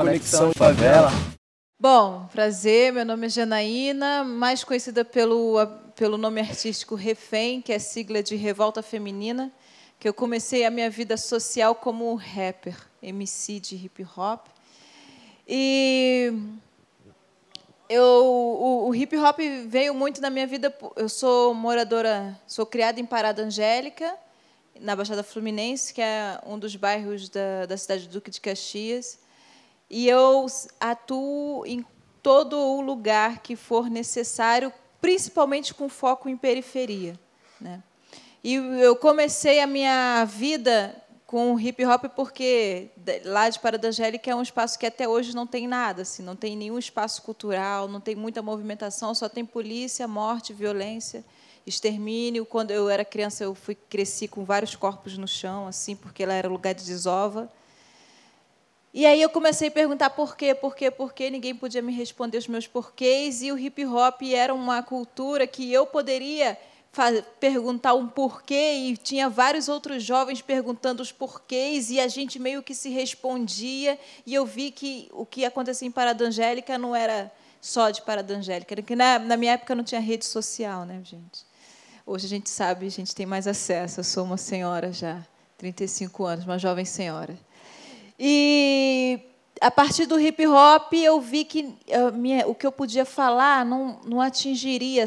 Conexão Favela. Bom, prazer, meu nome é Janaína, mais conhecida pelo, pelo nome artístico Refém, que é sigla de Revolta Feminina, que eu comecei a minha vida social como rapper, MC de hip hop. E eu, o, o, hip hop veio muito na minha vida. Eu sou moradora, sou criada em Parada Angélica, na Baixada Fluminense, que é um dos bairros da, da cidade do Duque de Caxias e eu atuo em todo o lugar que for necessário, principalmente com foco em periferia. Né? E eu comecei a minha vida com o hip hop porque lá de Parada Angélica é um espaço que até hoje não tem nada, assim, não tem nenhum espaço cultural, não tem muita movimentação, só tem polícia, morte, violência, extermínio. Quando eu era criança eu fui cresci com vários corpos no chão, assim, porque lá era lugar de desova. E aí eu comecei a perguntar por quê, por quê, por quê, ninguém podia me responder os meus porquês, e o hip hop era uma cultura que eu poderia perguntar um porquê, e tinha vários outros jovens perguntando os porquês, e a gente meio que se respondia, e eu vi que o que acontecia em Parada Angélica não era só de Parada Angélica, que na, na minha época não tinha rede social, né, gente? Hoje a gente sabe, a gente tem mais acesso, eu sou uma senhora já, 35 anos, uma jovem senhora. E a partir do hip hop eu vi que eh, minha, o que eu podia falar não, não atingiria,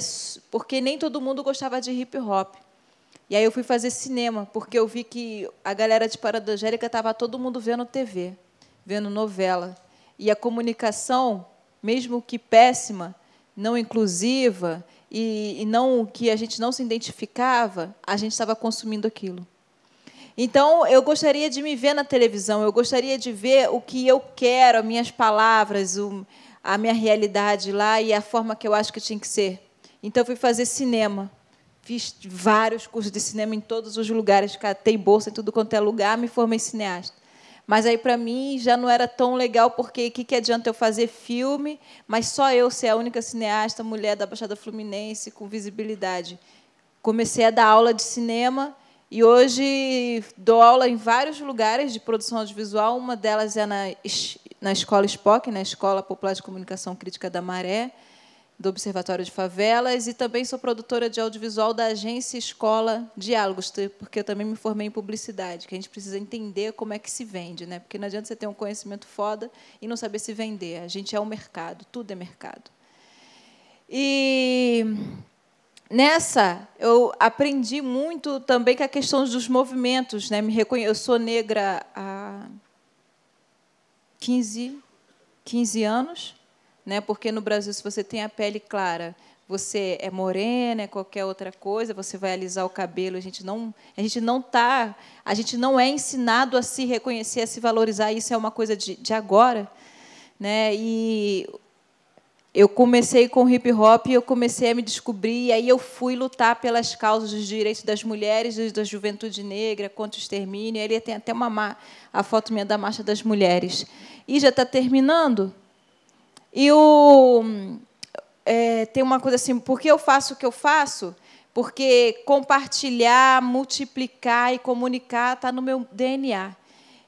porque nem todo mundo gostava de hip hop. E aí eu fui fazer cinema, porque eu vi que a galera de tipo, Parada Angélica estava todo mundo vendo TV, vendo novela. E a comunicação, mesmo que péssima, não inclusiva e, e não que a gente não se identificava, a gente estava consumindo aquilo. Então, eu gostaria de me ver na televisão, eu gostaria de ver o que eu quero, as minhas palavras, a minha realidade lá e a forma que eu acho que tinha que ser. Então, fui fazer cinema. Fiz vários cursos de cinema em todos os lugares, tem bolsa em tudo quanto é lugar, me formei cineasta. Mas aí, para mim, já não era tão legal, porque o que, que adianta eu fazer filme, mas só eu ser a única cineasta mulher da Baixada Fluminense com visibilidade? Comecei a dar aula de cinema e hoje dou aula em vários lugares de produção audiovisual, uma delas é na, na Escola SPOC, na né? Escola Popular de Comunicação Crítica da Maré, do Observatório de Favelas, e também sou produtora de audiovisual da agência Escola Diálogos, porque eu também me formei em publicidade, que a gente precisa entender como é que se vende, né? porque não adianta você ter um conhecimento foda e não saber se vender. A gente é o mercado, tudo é mercado. E nessa eu aprendi muito também com a questão dos movimentos, né? Me reconhe... Eu sou negra há 15, 15 anos, né? Porque no Brasil, se você tem a pele clara, você é morena, é qualquer outra coisa, você vai alisar o cabelo, a gente não, a gente não tá, a gente não é ensinado a se reconhecer, a se valorizar. Isso é uma coisa de, de agora, né? E eu comecei com hip hop e eu comecei a me descobrir, e aí eu fui lutar pelas causas dos direitos das mulheres, da juventude negra, contra o extermínio. Ele tem até uma a foto minha da Marcha das Mulheres. E já está terminando. E o, é, tem uma coisa assim, por que eu faço o que eu faço? Porque compartilhar, multiplicar e comunicar está no meu DNA.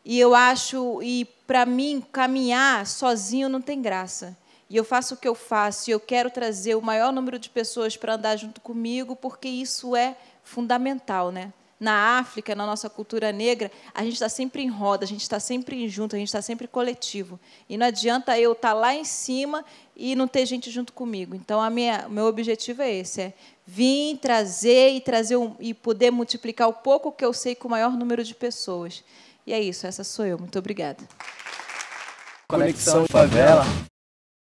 E eu acho, e para mim, caminhar sozinho não tem graça e eu faço o que eu faço, e eu quero trazer o maior número de pessoas para andar junto comigo, porque isso é fundamental, né? Na África, na nossa cultura negra, a gente está sempre em roda, a gente está sempre junto, a gente está sempre coletivo. E não adianta eu estar tá lá em cima e não ter gente junto comigo. Então, a minha, o meu objetivo é esse: é vir trazer e trazer um, e poder multiplicar o pouco que eu sei com o maior número de pessoas. E é isso, essa sou eu. Muito obrigada. Conexão Favela.